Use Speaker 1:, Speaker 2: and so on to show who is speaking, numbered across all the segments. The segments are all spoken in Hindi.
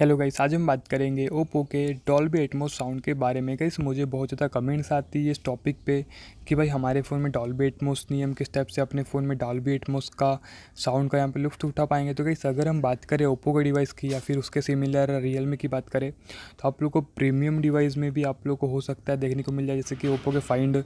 Speaker 1: हेलो गाइस आज हम बात करेंगे ओप्पो के डॉल्बी एटमोस साउंड के बारे में गाइस मुझे बहुत ज़्यादा कमेंट्स आती है इस टॉपिक पे कि भाई हमारे फ़ोन में डॉल्बी एटमोस नहीं हम किस टाइप से अपने फ़ोन में डॉल्बी एटमोस का साउंड का यहाँ पे लुफ्त उठा पाएंगे तो गाइस अगर हम बात करें ओप्पो के डिवाइस की या फिर उसके सिमिलर रियलमी की बात करें तो आप लोग को प्रीमियम डिवाइस में भी आप लोग को हो सकता है देखने को मिल जाए जैसे कि ओप्पो के फाइंड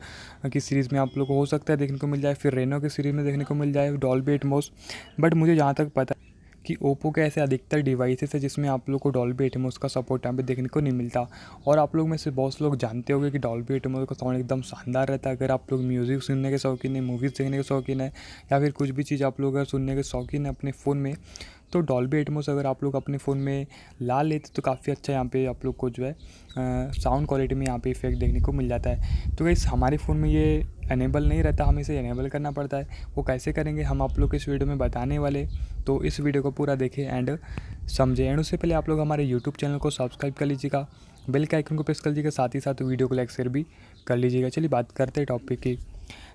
Speaker 1: की सीरीज़ में आप लोग को हो सकता है देखने को मिल जाए फिर रेनो के सीरीज़ में देखने को मिल जाए डॉल्बी एटमोस बट मुझे जहाँ तक पता है कि ओप्पो के ऐसे अधिकतर डिवाइसेस है जिसमें आप लोग को डॉल्बी एटमोस का सपोर्ट यहाँ पे देखने को नहीं मिलता और आप लोग में से बहुत लोग जानते होंगे कि डॉल्बी एटमोस का साउंड एकदम शानदार रहता है अगर आप लोग म्यूज़िक सुनने के शौकीन है मूवीज़ देखने के शौकीन है या फिर कुछ भी चीज़ आप लोग अगर सुनने के शौकीन है अपने फ़ोन में तो डॉल्बी एटमोस अगर आप लोग अपने फ़ोन में ला लेते तो काफ़ी अच्छा यहाँ पे आप लोग को जो है साउंड क्वालिटी में यहाँ पे इफेक्ट देखने को मिल जाता है तो इस हमारे फ़ोन में ये एनेबल नहीं रहता हमें इसे एनेबल करना पड़ता है वो कैसे करेंगे हम आप लोग इस वीडियो में बताने वाले तो इस वीडियो को पूरा देखें एंड समझें एंड उससे पहले आप लोग हमारे यूट्यूब चैनल को सब्सक्राइब कर लीजिएगा बेल के आइकन को प्रेस कर लीजिएगा साथ ही साथ वीडियो को लाइक शेयर भी कर लीजिएगा चलिए बात करते हैं टॉपिक की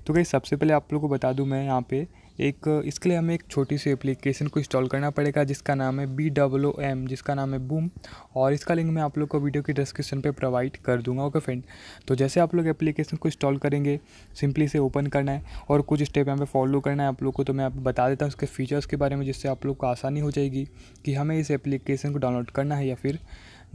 Speaker 1: तो कहीं सबसे पहले आप लोग को बता दूँ मैं यहाँ पे एक इसके लिए हमें एक छोटी सी एप्लीकेशन को इंस्टॉल करना पड़ेगा जिसका नाम है बी डब्लो एम जिसका नाम है बूम और इसका लिंक मैं आप लोग को वीडियो की डिस्क्रिप्शन पे प्रोवाइड कर दूंगा ओके फ्रेंड तो जैसे आप लोग एप्लीकेशन को इंस्टॉल करेंगे सिंपली से ओपन करना है और कुछ स्टेप यहाँ पर फॉलो करना है आप लोग को तो मैं आप बता देता हूँ उसके फीचर्स के बारे में जिससे आप लोग को आसानी हो जाएगी कि हमें इस एप्लीकेशन को डाउनलोड करना है या फिर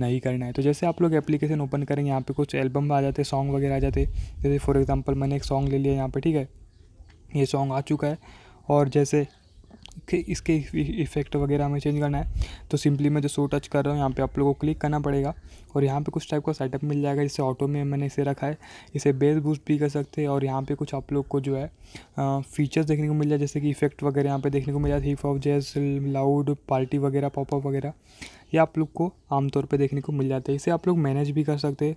Speaker 1: नहीं करना है तो जैसे आप लोग एप्लीकेशन ओपन करेंगे यहाँ पर कुछ एल्बम आ जाते सॉन्ग वगैरह आ जाते जैसे फॉर एग्जाम्पल मैंने एक सॉन्ग ले लिया यहाँ पर ठीक है ये सॉन्ग आ चुका है और जैसे कि इसके इफ़ेक्ट वगैरह हमें चेंज करना है तो सिंपली मैं जो सो टच कर रहा हूँ यहाँ पे आप लोगों को क्लिक करना पड़ेगा और यहाँ पे कुछ टाइप का सेटअप मिल जाएगा जैसे ऑटो में मैंने इसे रखा है इसे बेस बूस्ट भी कर सकते हैं और यहाँ पे कुछ आप लोग को जो है फीचर्स देखने को मिल जाए जैसे कि इफेक्ट वगैरह यहाँ पे देखने को मिल जाए hip hop jazz loud party वगैरह पॉपअप वगैरह ये आप लोग को आमतौर पे देखने को मिल जाता है इसे आप लोग मैनेज भी कर सकते हैं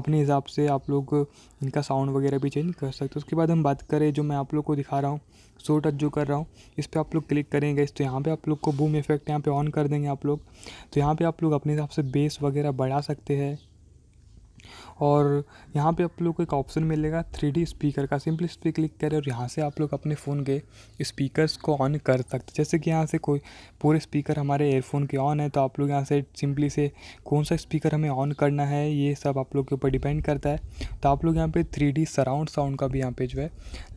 Speaker 1: अपने हिसाब से आप लोग इनका साउंड वगैरह भी चेंज कर सकते उसके बाद हम बात करें जो मैं आप लोग को दिखा रहा हूँ सो टच जो कर रहा हूँ इस पर आप लोग क्लिक करेंगे इस तो यहाँ पर आप लोग को बूम इफेक्ट यहाँ पर ऑन कर देंगे आप लोग तो यहाँ पर आप लोग अपने हिसाब से बेस वगैरह बढ़ा सकते हैं और यहाँ पे आप लोग को एक ऑप्शन मिलेगा थ्री डी स्पीकर का सिंपली इस पर क्लिक करें और यहाँ से आप लोग अपने फ़ोन के स्पीकर्स को ऑन कर सकते जैसे कि यहाँ से कोई पूरे स्पीकर हमारे एयरफोन के ऑन है तो आप लोग यहाँ से सिंपली से कौन सा स्पीकर हमें ऑन करना है ये सब आप लोग के ऊपर डिपेंड करता है तो आप लोग यहाँ पर थ्री डी सराउंड साउंड का भी यहाँ पर जो है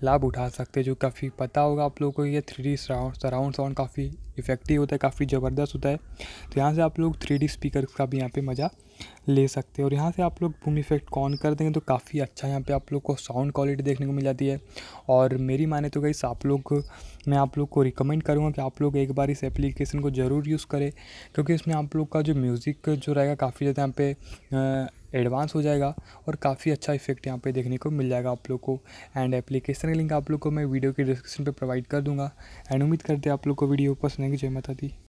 Speaker 1: लाभ उठा सकते हैं जो काफ़ी पता होगा आप लोग को ये three D surround surround sound काफ़ी इफ़ेक्टिव होता है काफ़ी ज़बरदस्त होता है तो यहाँ से आप लोग थ्री डी स्पीकर का भी यहाँ पे मज़ा ले सकते हैं और यहाँ से आप लोग बूम इफेक्ट कौन कर देंगे तो काफ़ी अच्छा यहाँ पे आप लोग को साउंड क्वालिटी देखने को मिल जाती है और मेरी माने तो गई आप लोग मैं आप लोग को रिकमेंड करूँगा कि आप लोग एक बार इस एप्लीकेशन को ज़रूर यूज़ करें क्योंकि इसमें आप लोग का जो म्यूज़िक जो रहेगा काफ़ी ज़्यादा यहाँ पे एडवांस हो जाएगा और काफ़ी अच्छा इफेक्ट यहाँ पे देखने को मिल जाएगा आप लोग को एंड एप्लीकेशन का लिंक आप लोग को मैं वीडियो के डिस्क्रिप्शन पे प्रोवाइड कर दूंगा एंड उम्मीद करते हैं आप लोग को वीडियो पसंद आएगी जय माता दी